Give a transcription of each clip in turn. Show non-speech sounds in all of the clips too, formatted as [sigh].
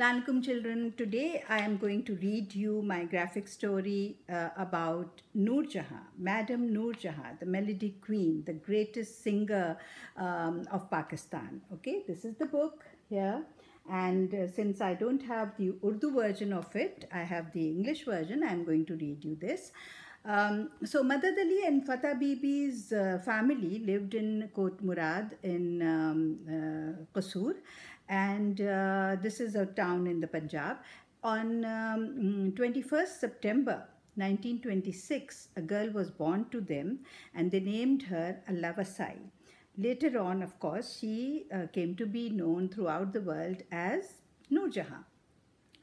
Assalamualaikum children. Today I am going to read you my graphic story uh, about Noor Jahan, Madam Noor Jahan, the Melody Queen, the greatest singer um, of Pakistan. Okay, this is the book here. And uh, since I don't have the Urdu version of it, I have the English version. I am going to read you this. Um, so Madad Ali and Fatah Bibi's uh, family lived in Kot Murad in um, uh, Qasur and uh, this is a town in the Punjab. On um, 21st September 1926, a girl was born to them and they named her Allavasai. Later on, of course, she uh, came to be known throughout the world as Jahan.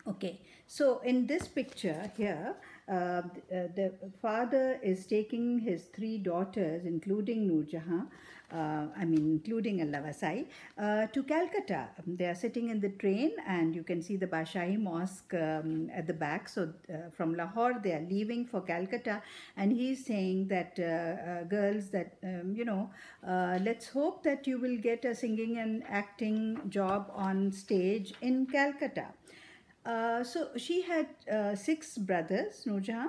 Okay, so in this picture here, uh, uh, the father is taking his three daughters, including Noor Jahan, uh, I mean, including Allah uh, to Calcutta. Um, they are sitting in the train and you can see the Bashahi Mosque um, at the back. So uh, from Lahore, they are leaving for Calcutta and he's saying that uh, girls that, um, you know, let's hope that you will get a singing and acting job on stage in Calcutta. Uh, so she had uh, six brothers, noja,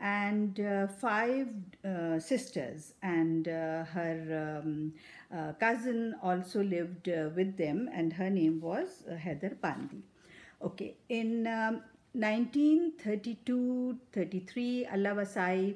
and uh, five uh, sisters. And uh, her um, cousin also lived with them, and her name was Heather Pandi. Okay, in um, 1932-33, Allah Wasai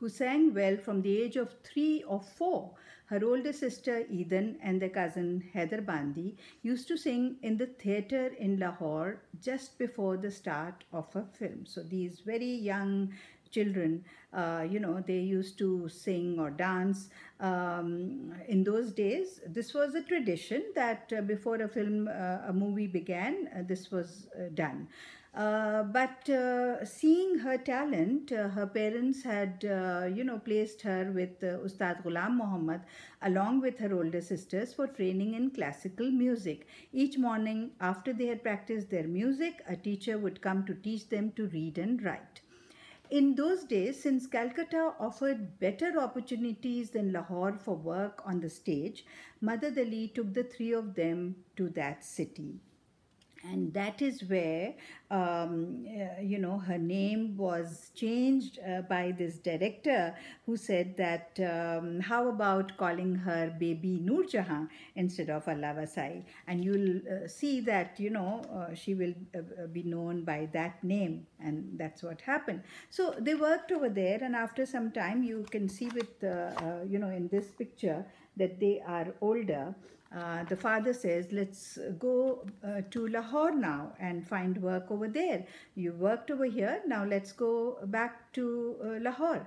who sang well from the age of three or four. Her older sister Eden and their cousin Heather Bandi used to sing in the theatre in Lahore just before the start of a film. So these very young children, uh, you know, they used to sing or dance. Um, in those days, this was a tradition that uh, before a film, uh, a movie began, uh, this was uh, done. Uh, but uh, seeing her talent, uh, her parents had, uh, you know, placed her with uh, Ustad Ghulam Muhammad along with her older sisters for training in classical music. Each morning after they had practiced their music, a teacher would come to teach them to read and write. In those days, since Calcutta offered better opportunities than Lahore for work on the stage, Mother Dali took the three of them to that city and that is where um, uh, you know, her name was changed uh, by this director who said that um, how about calling her baby Noor Jahan instead of Allah Vasai. And you'll uh, see that, you know, uh, she will uh, uh, be known by that name. And that's what happened. So they worked over there. And after some time, you can see with, you know, in this picture that they are older. Uh, the father says, let's go uh, to Lahore now and find work over over there. You worked over here. Now let's go back to uh, Lahore.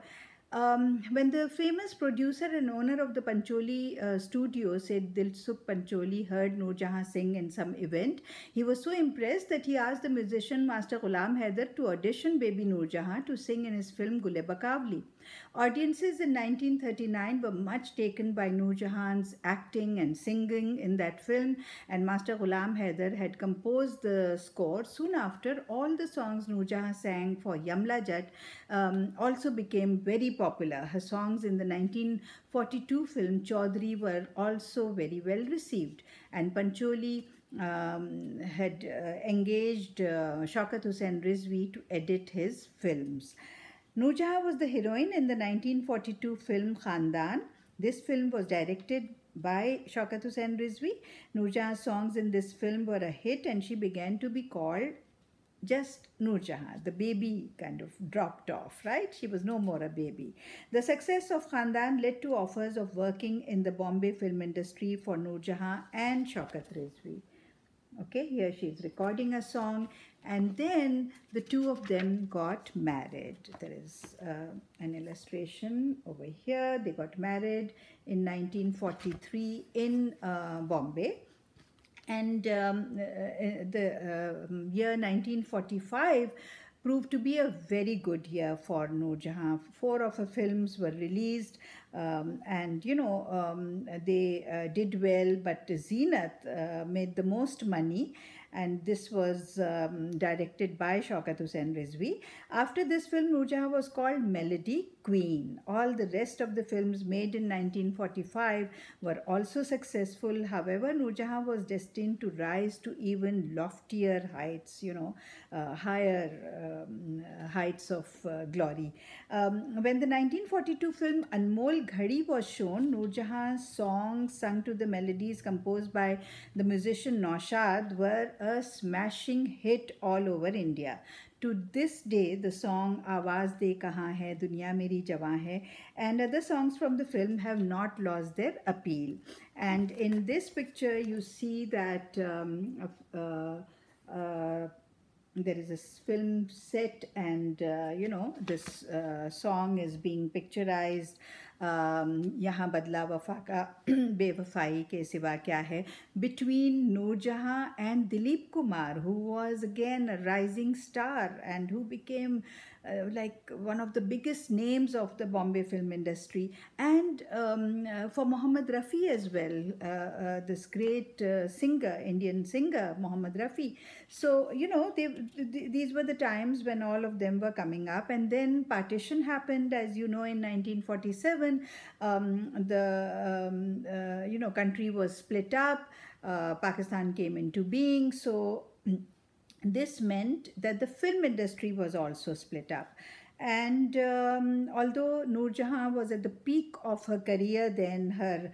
Um, when the famous producer and owner of the Pancholi uh, studio, said Dilsukh Pancholi, heard Noor Jahan sing in some event, he was so impressed that he asked the musician Master Ghulam Haider to audition baby Noor Jahan to sing in his film Guleba Kavli. Audiences in 1939 were much taken by Noor Jahan's acting and singing in that film, and Master Ghulam Haider had composed the score. Soon after, all the songs Noor Jahan sang for Yamla Jat um, also became very popular popular. Her songs in the 1942 film Chaudhary were also very well received and Pancholi um, had uh, engaged uh, Shaukat Hussain Rizvi to edit his films. Nujaha was the heroine in the 1942 film Khandan. This film was directed by Shaukat Hussain Rizvi. songs in this film were a hit and she began to be called just Noor Jahan, the baby kind of dropped off, right? She was no more a baby. The success of Khandan led to offers of working in the Bombay film industry for Noor Jahan and Shaukat Rizvi. Okay, here she is recording a song and then the two of them got married. There is uh, an illustration over here. They got married in 1943 in uh, Bombay and um, uh, uh, uh, the um, year 1945 proved to be a very good year for Noor Jahan. Four of her films were released um, and you know um, they uh, did well but zenith uh, made the most money and this was um, directed by Shaukat Hussain Rizvi. After this film, Rujaha was called Melody Queen. All the rest of the films made in 1945 were also successful. However, Rujaha was destined to rise to even loftier heights, you know, uh, higher um, uh, heights of uh, glory. Um, when the 1942 film Anmol Ghadi was shown, Noor Jahan's songs sung to the melodies composed by the musician Naushad were a smashing hit all over India. To this day, the song Awaz De Kaha Hai, Dunya Meri Jawan Hai and other songs from the film have not lost their appeal. And in this picture, you see that um, uh, uh, there is this film set and uh, you know this uh, song is being picturized यहाँ बदला वफा का बेवफाई के सिवा क्या है between Noorjahan and Dilip Kumar who was again rising star and who became uh, like one of the biggest names of the Bombay film industry, and um, uh, for Mohammed Rafi as well, uh, uh this great uh, singer, Indian singer Mohammed Rafi. So you know, they, th these were the times when all of them were coming up, and then partition happened, as you know, in 1947. Um, the um, uh, you know country was split up. Pakistan came into being. So this meant that the film industry was also split up. And um, although Noor Jahan was at the peak of her career then, her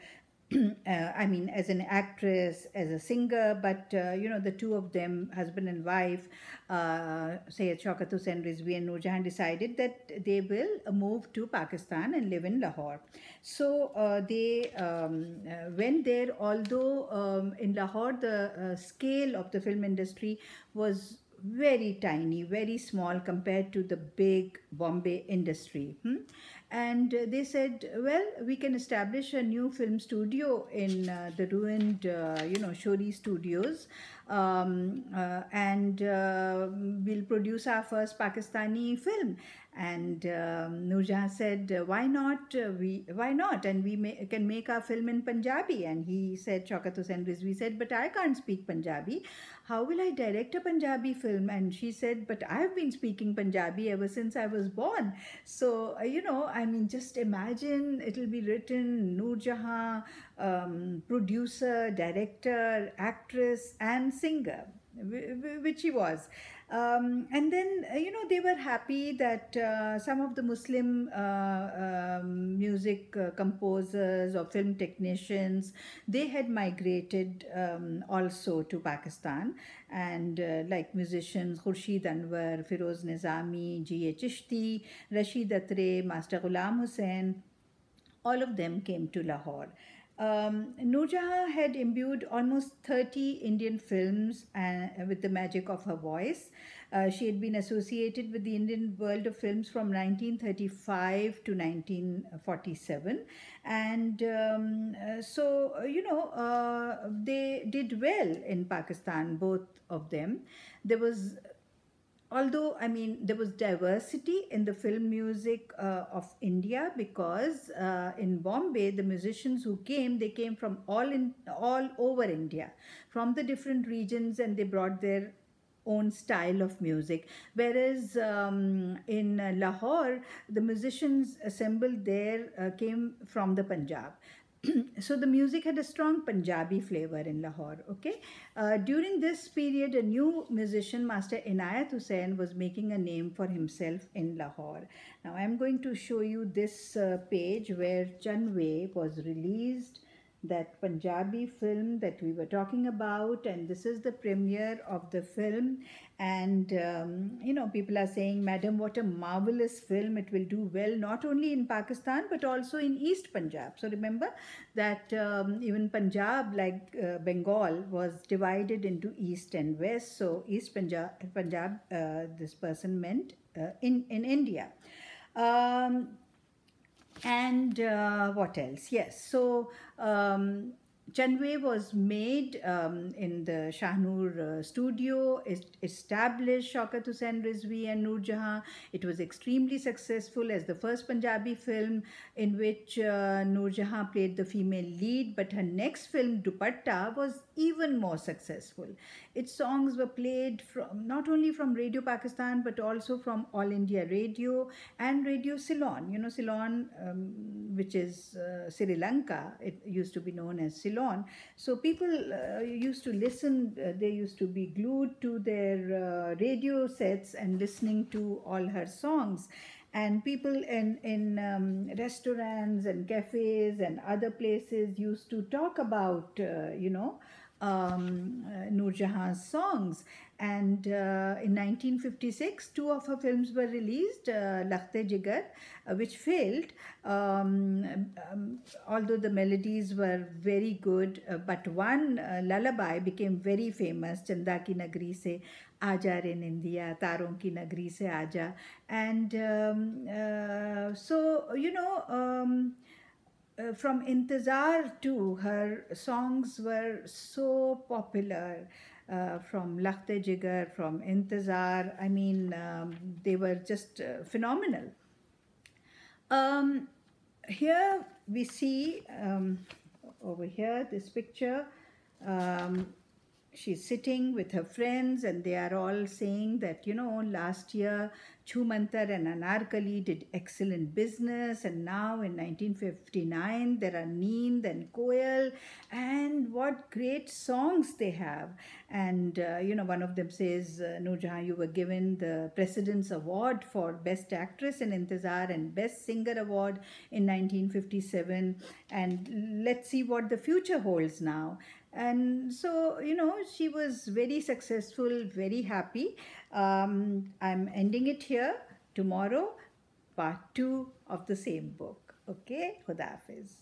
[clears throat] Uh, I mean, as an actress, as a singer, but uh, you know, the two of them, husband and wife, uh, Sayed Shaukat Hussain Rizvi and Noor Jahan, decided that they will move to Pakistan and live in Lahore. So uh, they um, went there, although um, in Lahore the scale of the film industry was very tiny, very small compared to the big Bombay industry. Hmm? and uh, they said well we can establish a new film studio in uh, the ruined uh, you know shori studios um, uh, and uh, we'll produce our first pakistani film and um, Nuja said, uh, "Why not? Uh, we why not? And we may, can make our film in Punjabi." And he said, Shaukat Hussain Rizvi said, "But I can't speak Punjabi. How will I direct a Punjabi film?" And she said, "But I've been speaking Punjabi ever since I was born. So uh, you know, I mean, just imagine it'll be written Noor um, producer, director, actress, and singer, which he was." Um, and then, uh, you know, they were happy that uh, some of the Muslim uh, um, music uh, composers or film technicians, they had migrated um, also to Pakistan. And uh, like musicians Khurshid Anwar, Firoz Nizami, G H Chishti, Rashid Atre, Master Ghulam Hussain, all of them came to Lahore. Um, Noorjahan had imbued almost 30 Indian films uh, with the magic of her voice. Uh, she had been associated with the Indian world of films from 1935 to 1947. And um, uh, so, you know, uh, they did well in Pakistan, both of them. There was although I mean there was diversity in the film music uh, of India because uh, in Bombay the musicians who came they came from all in all over India from the different regions and they brought their own style of music whereas um, in Lahore the musicians assembled there uh, came from the Punjab [clears throat] so the music had a strong Punjabi flavor in Lahore, okay? Uh, during this period, a new musician, Master Inayat Hussain, was making a name for himself in Lahore. Now, I'm going to show you this uh, page where Chanwe was released that Punjabi film that we were talking about, and this is the premiere of the film. And um, you know, people are saying, Madam, what a marvelous film! It will do well not only in Pakistan but also in East Punjab. So remember that um, even Punjab, like uh, Bengal, was divided into East and West. So East Punjab, Punjab, uh, this person meant uh, in in India. Um, and uh, what else yes so um, Chanwe was made um, in the Shahnur uh, studio, it established Shaukat Hussain Rizvi and Noor Jahan. It was extremely successful as the first Punjabi film in which uh, Noor Jahan played the female lead, but her next film, Dupatta, was even more successful. Its songs were played from not only from Radio Pakistan but also from All India Radio and Radio Ceylon. You know, Ceylon, um, which is uh, Sri Lanka, it used to be known as Ceylon on. So people uh, used to listen, uh, they used to be glued to their uh, radio sets and listening to all her songs. And people in, in um, restaurants and cafes and other places used to talk about, uh, you know, um, uh, Noor Jahan's songs. And uh, in 1956, two of her films were released, uh, Lakhte Jigar, uh, which failed, um, um, although the melodies were very good. Uh, but one lullaby became very famous, Chanda Ki Nagri Se Aja Re India, Taron Ki Nagri Se Aja. And um, so, you know, um, uh, from Intizar too, her songs were so popular. Uh, from Lakhte Jigar, from Intizar, I mean, um, they were just uh, phenomenal. Um, here we see, um, over here, this picture, um, she's sitting with her friends and they are all saying that, you know, last year Chumantar and Anarkali did excellent business, and now in 1959 there are Neend and Koyal, and what great songs they have. And uh, you know, one of them says, uh, No you were given the President's Award for Best Actress in Intizar and Best Singer Award in 1957. And let's see what the future holds now and so you know she was very successful very happy um, i'm ending it here tomorrow part 2 of the same book okay khuda hafiz